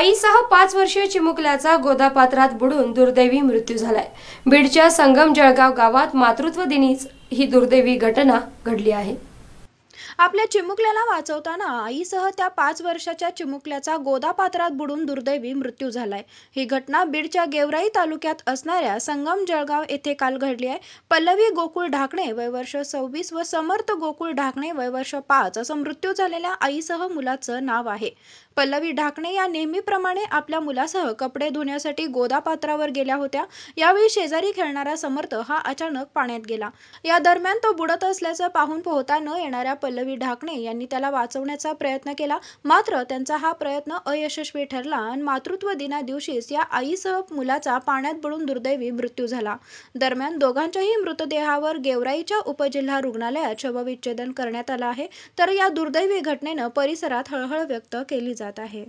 आईसह पाच वर्षीय चिमुकल्याचा गोदापात्रात बुडून दुर्दैवी मृत्यू झालाय बीडच्या संगम जळगाव गावात मातृत्व दिनीच ही दुर्दैवी घटना घडली आहे आपल्या चिमुकल्याला वाचवताना आईसह त्या पाच वर्षाच्या चिमुकल्याचा गोदापात्रात बुडून दुर्दैवी मृत्यू झालाय ही घटना बीडच्या गेवराई तालुक्यात असणाऱ्या संगम जळगाव येथे काल घडली आहे पल्लवी गोकुळ ढाकणे वयवर्ष सव्वीस व समर्थ गोकुळ ढाकणे वयवर्ष पाच असं मृत्यू झालेल्या आईसह मुलाचं नाव आहे पल्लवी ढाकणे या नेहमीप्रमाणे आपल्या मुलासह कपडे धुण्यासाठी गोदापात्रावर गेल्या होत्या यावेळी शेजारी खेळणारा समर्थ हा अचानक पाण्यात गेला या दरम्यान तो बुडत असल्याचं पाहून पोहता न येणाऱ्या पल्लवी ढाकणे यांनी त्याला वाचवण्याचा प्रयत्न केला मात्र त्यांचा हा प्रयत्न अयशस्वी ठरला आणि मातृत्व दिना दिवशीच या आईसह मुलाचा पाण्यात बुडून दुर्दैवी मृत्यू झाला दरम्यान दोघांच्याही मृतदेहावर गेवराईच्या उपजिल्हा रुग्णालयात शवविच्छेदन करण्यात आलं आहे तर या दुर्दैवी घटनेनं परिसरात हळहळ व्यक्त केली जात आहे